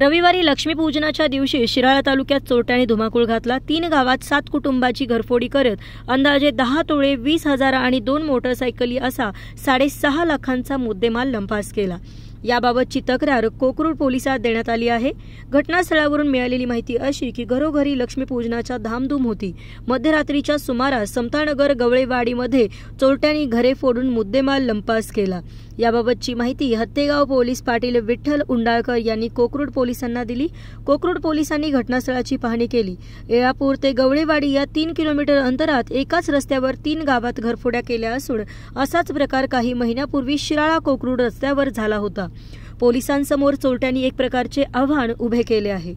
रविवारी लक्ष्मीपूजनाच्या दिवशी शिराळा तालुक्यात चोरट्याने धुमाकूळ घातला तीन गावात सात कुटुंबाची घरफोडी करत अंदाजे दहा तोळे वीस हजार आणि दोन मोटरसायकली असा साडेसहा लाखांचा मुद्देमाल लंपास केला याबाबतची तक्रार कोकरूड पोलिसात देण्यात आली आहे घटनास्थळावरून मिळालेली माहिती अशी की घरोघरी लक्ष्मीपूजनाच्या धामधूम होती मध्यरात्रीच्या सुमारास समतानगर गवळेवाडीमध्ये चोरट्यांनी घरे फोडून मुद्देमाल लंपास केला याबाबतची माहिती हत्तेगाव पोलीस पाटील विठ्ठल उंडाळकर यांनी कोकरूड पोलिसांना दिली कोकरूड पोलिसांनी घटनास्थळाची पाहणी केली येळापूर ते गवळेवाडी या तीन किलोमीटर अंतरात एकाच रस्त्यावर तीन गावात घरफोड्या केल्या असून असाच प्रकार काही महिन्यापूर्वी शिराळा कोकरूड रस्त्यावर झाला होता पोलिसांसमोर चोरट्यांनी एक प्रकारचे आव्हान उभे केले आहे